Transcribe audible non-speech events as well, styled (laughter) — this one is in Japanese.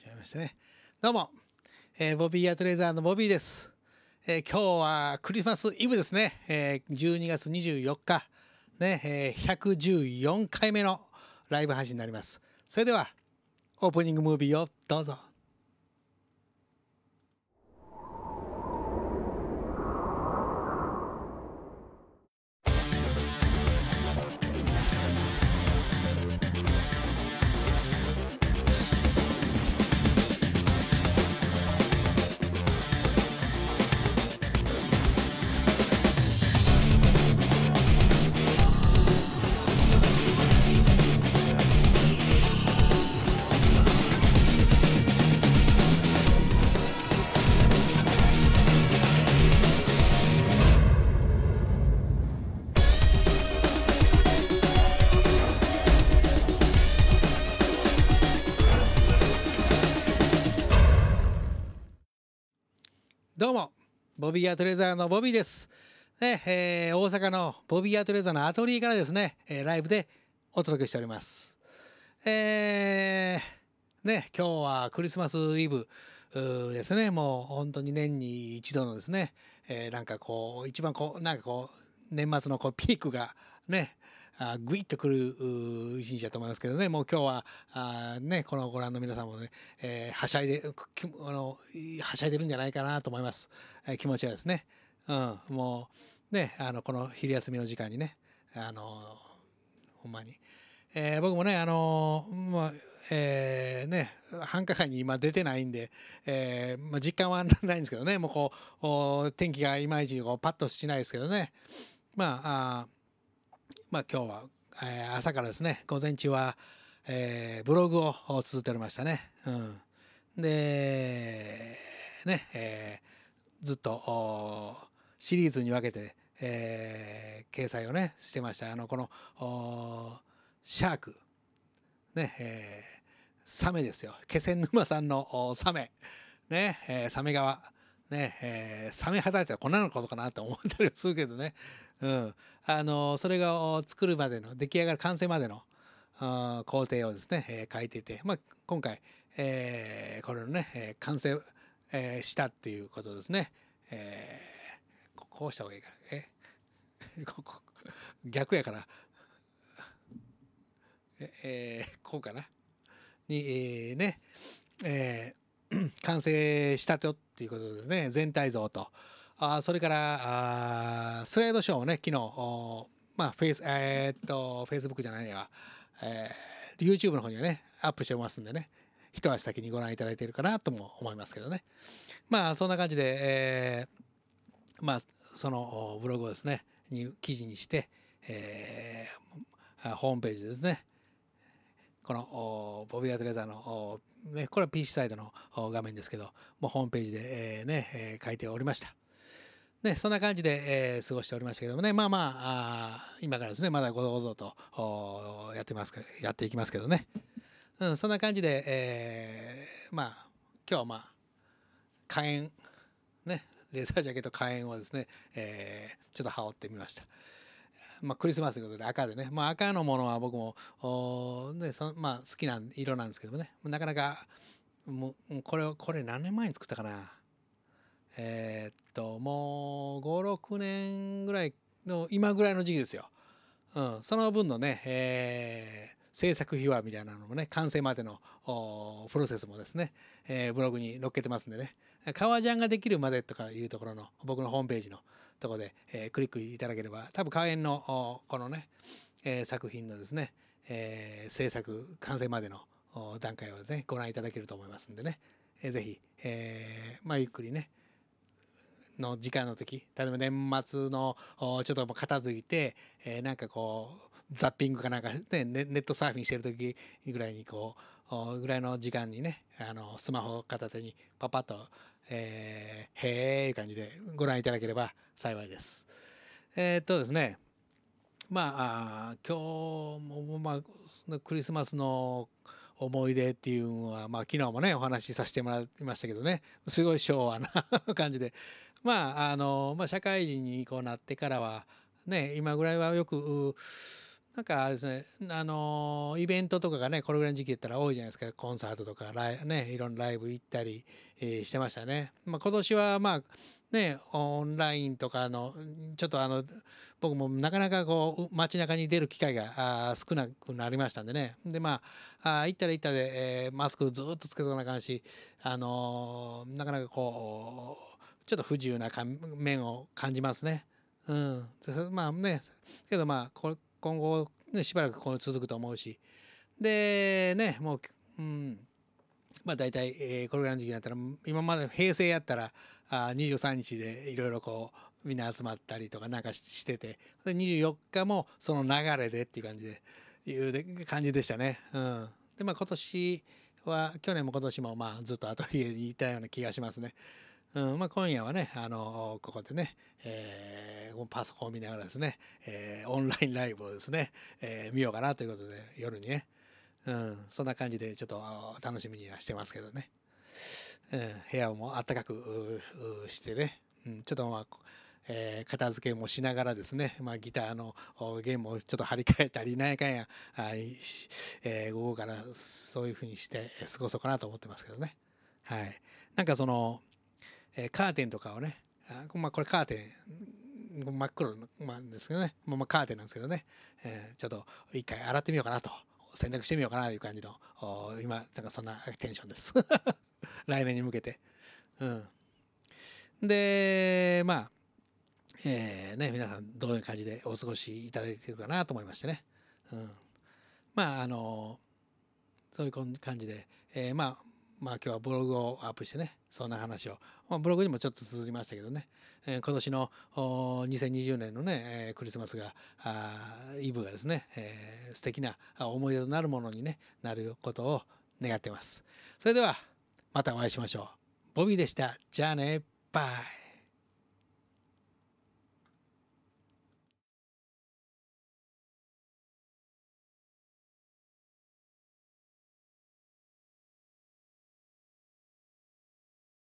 しまいましたね。どうも、えー、ボビー・アトレーザーのボビーです。えー、今日はクリスマスイブですね。えー、12月24日、ね、えー、114回目のライブ配信になります。それでは、オープニングムービーをどうぞ。どうもボビーアトレザーのボビーです、ねえー、大阪のボビーアトレザーのアトリエからですね、えー、ライブでお届けしておりますえー、ね今日はクリスマスイブですねもう本当に年に一度のですね、えー、なんかこう一番こうなんかこう年末のこうピークがねあグイッとくる一日だと思いますけどねもう今日はあ、ね、このご覧の皆さんもね、えー、はしゃいであのはしゃいでるんじゃないかなと思います、えー、気持ちはですね、うん、もうねあのこの昼休みの時間にねあのほんまに、えー、僕もねあのまあえーね、繁華街に今出てないんで、えーまあ、実感はないんですけどねもうこう天気がいまいちこうパッとしないですけどねまああまあ、今日は、えー、朝からですね午前中は、えー、ブログを続けておりましたね。うん、でね、えー、ずっとシリーズに分けて、えー、掲載をねしてましたあのこのシャークねえー、サメですよ気仙沼さんのサメね、えー、サメ川ねえー、サメ肌ってこんなのことかなって思ったりするけどね、うん、あのそれが作るまでの出来上がる完成までの工程をですね、えー、書いてて、まあ、今回、えー、これのね、えー、完成、えー、したっていうことですね、えー、こうした方がいいかな、えー、(laughs) 逆やからえ、えー、こうかなに、えー、ね、えー、(clears throat) 完成したとっていうことですね全体像と。あそれからあスライドショーをね昨日まあフェイスえー、っとフェイスブックじゃないや、えー、YouTube の方にはねアップしてますんでね一足先にご覧いただいているかなとも思いますけどねまあそんな感じで、えー、まあそのブログをですねに記事にして、えー、ホームページですねこのボビー・アトレザーの、ね、これは PC サイドの画面ですけどもうホームページで、えー、ね、えー、書いておりました。ね、そんな感じで、えー、過ごしておりましたけどもね、まあまあ、あ今からですね、まだごぞごぞとやってますやっていきますけどね。うん、そんな感じで、えー、まあ、今日はまあ、火炎、ね、レーザージャケット火炎をですね、えー、ちょっと羽織ってみました。まあ、クリスマスということで赤でね、まあ、赤のものは僕もお、ねそまあ、好きな色なんですけどもねなかなかもうこれこれ何年前に作ったかなえー、っともう56年ぐらいの今ぐらいの時期ですよ、うん、その分のね、えー、制作秘話みたいなのもね完成までのプロセスもですね、えー、ブログに載っけてますんでね革ジャンができるまでとかいうところの僕のホームページのとこで、えー、クリックいただければ多分開園のこのね、えー、作品のですね、えー、制作完成までの段階をねご覧いただけると思いますんでね、えー、ぜひ、えーまあ、ゆっくりね、の時間の時例えば年末のちょっと片付いて、えー、なんかこうザッピングかなんか、ね、ネットサーフィンしてる時ぐらいにこうぐらいの時間にねあのスマホ片手にパパッと「えー、へえ」いう感じでご覧いただければ幸いです。えー、っとですねまあ今日も、まあ、クリスマスの思い出っていうのは、まあ、昨日もねお話しさせてもらいましたけどねすごい昭和な (laughs) 感じでまああのまあ、社会人にこうなってからは、ね、今ぐらいはよくなんかですねあのイベントとかがねこれぐらいの時期やったら多いじゃないですかコンサートとかライ,、ね、いろんなライブ行ったり、えー、してましたね。まあ、今年は、まあね、オンラインとかのちょっとあの僕もなかなかこう街中に出る機会が少なくなりましたんでねでまああ行ったら行ったで、えー、マスクずっとつけとかなあかんし、あのー、なかなかこうちょっと不自由な面を感じますね。うん、まあねけどまあ今後、ね、しばらくこう続くと思うしでねもう、うん、まあ大体、えー、これぐらいの時期になったら今まで平成やったらあ23日でいろいろこうみんな集まったりとかなんかしててで24日もその流れでっていう感じでいう感じでしたね。うん、でまあ今年は去年も今年もまあずっと後家にいたような気がしますね。うんまあ、今夜はねあのここでね、えー、パソコンを見ながらですね、えー、オンラインライブをですね、えー、見ようかなということで夜にね、うん、そんな感じでちょっと楽しみにはしてますけどね、うん、部屋もあったかくしてね、うん、ちょっとまあえー、片付けもしながらですね、まあ、ギターの弦もちょっと張り替えたりなんやかんや、はいえー、午後からそういうふうにして過ごそうかなと思ってますけどね。はい、なんかそのえー、カーテンとかをねあまあこれカーテン真っ黒なまあ、ですけどね、まあ、カーテンなんですけどね、えー、ちょっと一回洗ってみようかなと洗濯してみようかなという感じの今なんかそんなテンションです (laughs) 来年に向けて、うん、でまあえーね、皆さんどういう感じでお過ごしいただいてるかなと思いましてね、うん、まああのそういう感じで、えー、まあまあ今日はブログをアップしてねそんな話をブログにもちょっと綴りましたけどね、えー、今年の2020年のね、えー、クリスマスがイブがですね、えー、素敵な思い出となるものに、ね、なることを願ってますそれではまたお会いしましょうボビーでしたじゃあねバイ